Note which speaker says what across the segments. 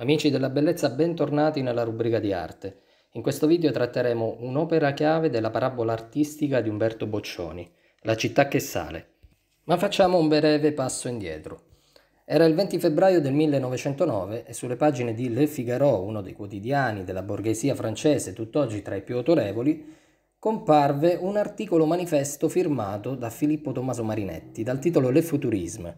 Speaker 1: Amici della bellezza, bentornati nella rubrica di arte. In questo video tratteremo un'opera chiave della parabola artistica di Umberto Boccioni, La città che sale. Ma facciamo un breve passo indietro. Era il 20 febbraio del 1909 e sulle pagine di Le Figaro, uno dei quotidiani della borghesia francese tutt'oggi tra i più autorevoli, comparve un articolo manifesto firmato da Filippo Tommaso Marinetti dal titolo Le Futurisme,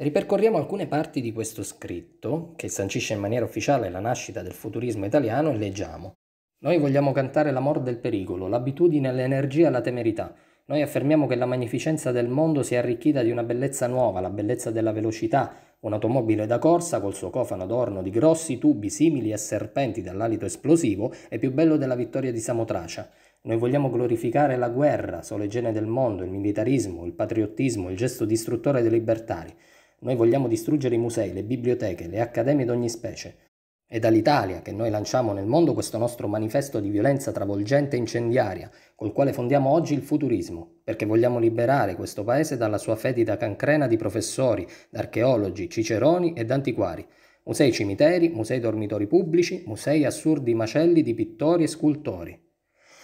Speaker 1: Ripercorriamo alcune parti di questo scritto, che sancisce in maniera ufficiale la nascita del futurismo italiano, e leggiamo. Noi vogliamo cantare l'amor del pericolo, l'abitudine l'energia, la temerità. Noi affermiamo che la magnificenza del mondo si è arricchita di una bellezza nuova, la bellezza della velocità, un'automobile da corsa col suo cofano d'orno di grossi tubi simili a serpenti dall'alito esplosivo è più bello della vittoria di Samotracia. Noi vogliamo glorificare la guerra, sole gene del mondo, il militarismo, il patriottismo, il gesto distruttore dei libertari. Noi vogliamo distruggere i musei, le biblioteche, le accademie d'ogni specie. È dall'Italia che noi lanciamo nel mondo questo nostro manifesto di violenza travolgente e incendiaria, col quale fondiamo oggi il futurismo, perché vogliamo liberare questo paese dalla sua fetida cancrena di professori, d'archeologi, ciceroni ed antiquari. Musei cimiteri, musei dormitori pubblici, musei assurdi macelli di pittori e scultori.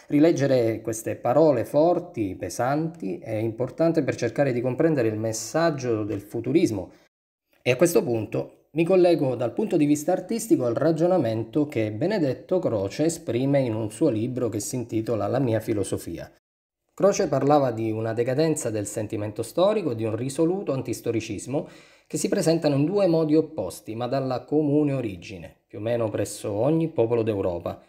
Speaker 1: Rileggere queste parole forti, pesanti, è importante per cercare di comprendere il messaggio del futurismo. E a questo punto mi collego dal punto di vista artistico al ragionamento che Benedetto Croce esprime in un suo libro che si intitola La mia filosofia. Croce parlava di una decadenza del sentimento storico, di un risoluto antistoricismo che si presentano in due modi opposti, ma dalla comune origine, più o meno presso ogni popolo d'Europa.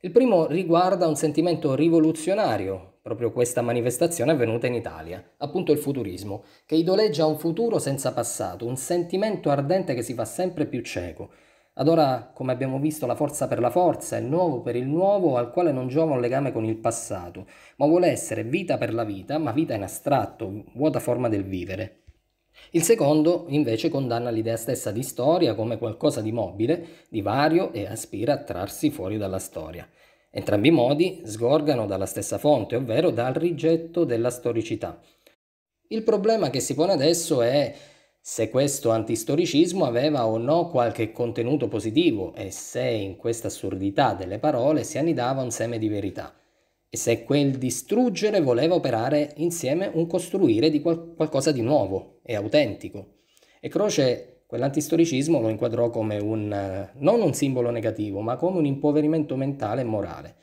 Speaker 1: Il primo riguarda un sentimento rivoluzionario, proprio questa manifestazione avvenuta in Italia, appunto il futurismo, che idoleggia un futuro senza passato, un sentimento ardente che si fa sempre più cieco. Ad ora, come abbiamo visto, la forza per la forza, il nuovo per il nuovo, al quale non giova un legame con il passato, ma vuole essere vita per la vita, ma vita in astratto, vuota forma del vivere. Il secondo invece condanna l'idea stessa di storia come qualcosa di mobile, di vario e aspira a trarsi fuori dalla storia. Entrambi i modi sgorgano dalla stessa fonte, ovvero dal rigetto della storicità. Il problema che si pone adesso è se questo antistoricismo aveva o no qualche contenuto positivo e se in questa assurdità delle parole si annidava un seme di verità e se quel distruggere voleva operare insieme un costruire di qual- qualcosa di nuovo e autentico. E Croce quell'antistoricismo lo inquadrò come un, non un simbolo negativo, ma come un impoverimento mentale e morale.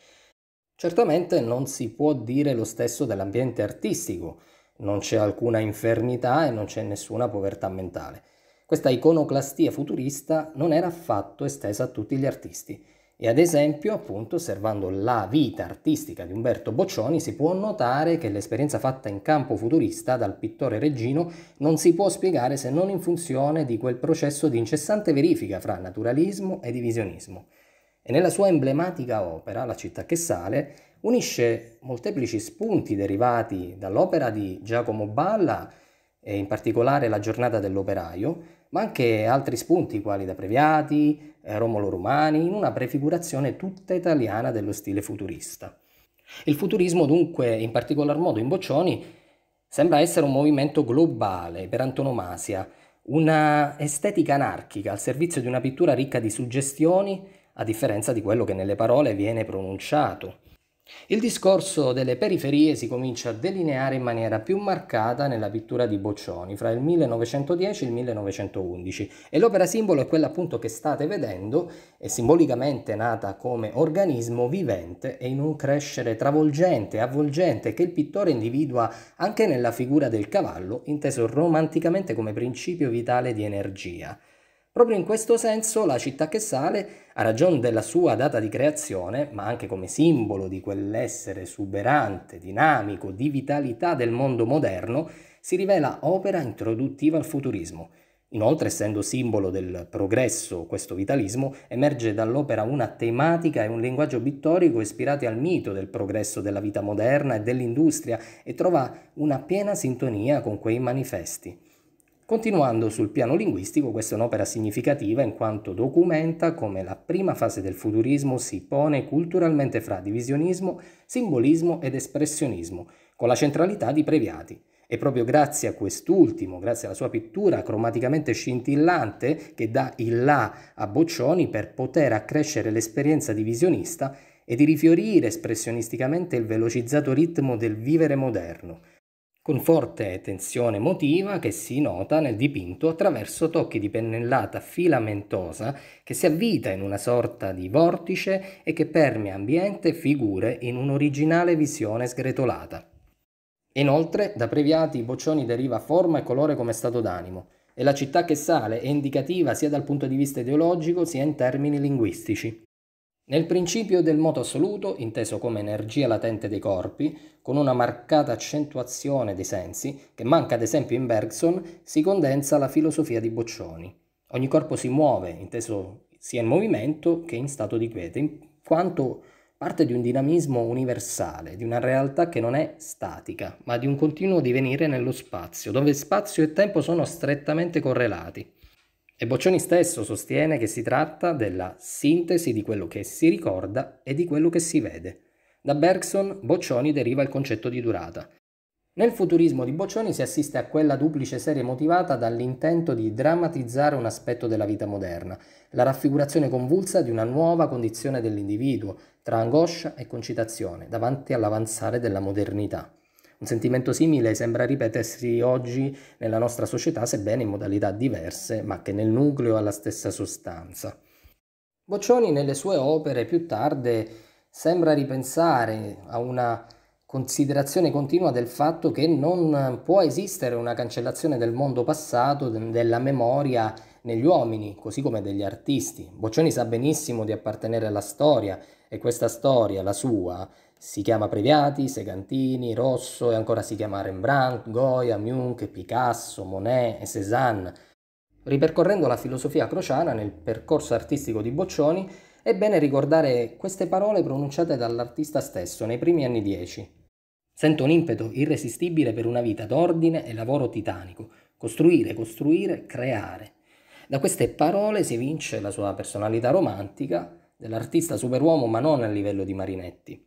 Speaker 1: Certamente non si può dire lo stesso dell'ambiente artistico, non c'è alcuna infernità e non c'è nessuna povertà mentale. Questa iconoclastia futurista non era affatto estesa a tutti gli artisti. E ad esempio, appunto, osservando la vita artistica di Umberto Boccioni, si può notare che l'esperienza fatta in campo futurista dal pittore reggino non si può spiegare se non in funzione di quel processo di incessante verifica fra naturalismo e divisionismo. E nella sua emblematica opera, La città che sale, unisce molteplici spunti derivati dall'opera di Giacomo Balla e in particolare La giornata dell'operaio, ma anche altri spunti quali da Previati, eh, Romolo Romani, in una prefigurazione tutta italiana dello stile futurista. Il futurismo dunque, in particolar modo in Boccioni, sembra essere un movimento globale per antonomasia, una estetica anarchica al servizio di una pittura ricca di suggestioni, a differenza di quello che nelle parole viene pronunciato. Il discorso delle periferie si comincia a delineare in maniera più marcata nella pittura di Boccioni fra il 1910 e il 1911 e l'opera simbolo è quella appunto che state vedendo, è simbolicamente nata come organismo vivente e in un crescere travolgente, avvolgente che il pittore individua anche nella figura del cavallo, inteso romanticamente come principio vitale di energia. Proprio in questo senso la città che sale, a ragione della sua data di creazione, ma anche come simbolo di quell'essere esuberante, dinamico, di vitalità del mondo moderno, si rivela opera introduttiva al futurismo. Inoltre, essendo simbolo del progresso, questo vitalismo, emerge dall'opera una tematica e un linguaggio pittorico ispirati al mito del progresso della vita moderna e dell'industria e trova una piena sintonia con quei manifesti. Continuando sul piano linguistico, questa è un'opera significativa in quanto documenta come la prima fase del futurismo si pone culturalmente fra divisionismo, simbolismo ed espressionismo, con la centralità di Previati. E proprio grazie a quest'ultimo, grazie alla sua pittura cromaticamente scintillante che dà il là a Boccioni per poter accrescere l'esperienza divisionista e di rifiorire espressionisticamente il velocizzato ritmo del vivere moderno con forte tensione emotiva che si nota nel dipinto attraverso tocchi di pennellata filamentosa che si avvita in una sorta di vortice e che permea ambiente e figure in un'originale visione sgretolata. Inoltre, da Previati, Boccioni deriva forma e colore come stato d'animo, e la città che sale è indicativa sia dal punto di vista ideologico sia in termini linguistici. Nel principio del moto assoluto, inteso come energia latente dei corpi, con una marcata accentuazione dei sensi, che manca ad esempio in Bergson, si condensa la filosofia di Boccioni. Ogni corpo si muove, inteso sia in movimento che in stato di quiete, in quanto parte di un dinamismo universale, di una realtà che non è statica, ma di un continuo divenire nello spazio, dove spazio e tempo sono strettamente correlati. E Boccioni stesso sostiene che si tratta della sintesi di quello che si ricorda e di quello che si vede. Da Bergson Boccioni deriva il concetto di durata. Nel futurismo di Boccioni si assiste a quella duplice serie motivata dall'intento di drammatizzare un aspetto della vita moderna, la raffigurazione convulsa di una nuova condizione dell'individuo, tra angoscia e concitazione, davanti all'avanzare della modernità. Un sentimento simile sembra ripetersi oggi nella nostra società, sebbene in modalità diverse, ma che nel nucleo ha la stessa sostanza. Boccioni nelle sue opere più tarde sembra ripensare a una considerazione continua del fatto che non può esistere una cancellazione del mondo passato, della memoria negli uomini, così come degli artisti. Boccioni sa benissimo di appartenere alla storia e questa storia, la sua, si chiama Previati, Segantini, Rosso e ancora si chiama Rembrandt, Goya, Munch, Picasso, Monet e Cézanne. Ripercorrendo la filosofia crociana nel percorso artistico di Boccioni, è bene ricordare queste parole pronunciate dall'artista stesso nei primi anni dieci. Sento un impeto irresistibile per una vita d'ordine e lavoro titanico. Costruire, costruire, creare. Da queste parole si evince la sua personalità romantica dell'artista superuomo ma non a livello di Marinetti.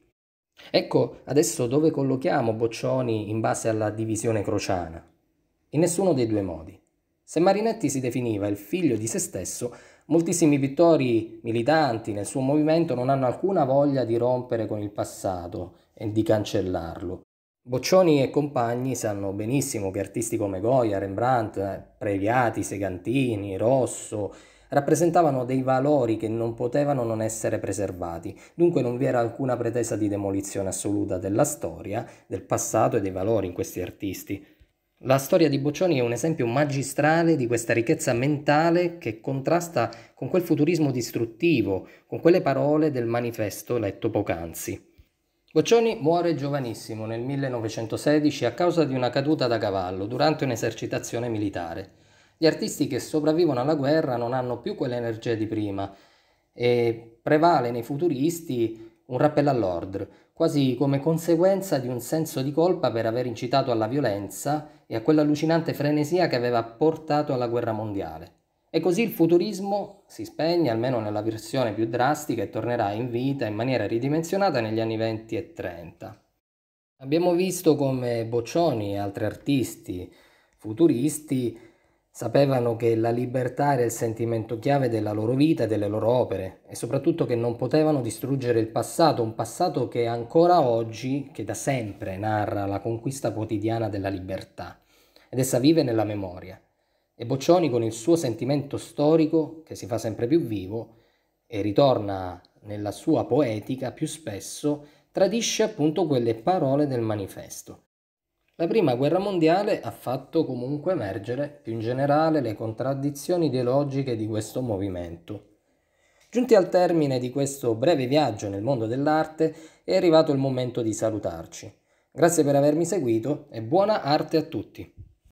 Speaker 1: Ecco adesso dove collochiamo Boccioni in base alla divisione crociana. In nessuno dei due modi. Se Marinetti si definiva il figlio di se stesso, moltissimi pittori militanti nel suo movimento non hanno alcuna voglia di rompere con il passato e di cancellarlo. Boccioni e compagni sanno benissimo che artisti come Goya, Rembrandt, eh, Previati, Segantini, Rosso rappresentavano dei valori che non potevano non essere preservati, dunque non vi era alcuna pretesa di demolizione assoluta della storia, del passato e dei valori in questi artisti. La storia di Boccioni è un esempio magistrale di questa ricchezza mentale che contrasta con quel futurismo distruttivo, con quelle parole del manifesto letto poc'anzi. Boccioni muore giovanissimo nel 1916 a causa di una caduta da cavallo durante un'esercitazione militare. Gli artisti che sopravvivono alla guerra non hanno più quell'energia di prima e prevale nei futuristi un rappello all'ordre, quasi come conseguenza di un senso di colpa per aver incitato alla violenza e a quell'allucinante frenesia che aveva portato alla guerra mondiale. E così il futurismo si spegne, almeno nella versione più drastica, e tornerà in vita in maniera ridimensionata negli anni 20 e 30. Abbiamo visto come Boccioni e altri artisti futuristi sapevano che la libertà era il sentimento chiave della loro vita e delle loro opere e soprattutto che non potevano distruggere il passato, un passato che ancora oggi, che da sempre narra la conquista quotidiana della libertà ed essa vive nella memoria. E Boccioni con il suo sentimento storico, che si fa sempre più vivo e ritorna nella sua poetica più spesso, tradisce appunto quelle parole del manifesto. La prima guerra mondiale ha fatto comunque emergere più in generale le contraddizioni ideologiche di questo movimento. Giunti al termine di questo breve viaggio nel mondo dell'arte, è arrivato il momento di salutarci. Grazie per avermi seguito e buona arte a tutti!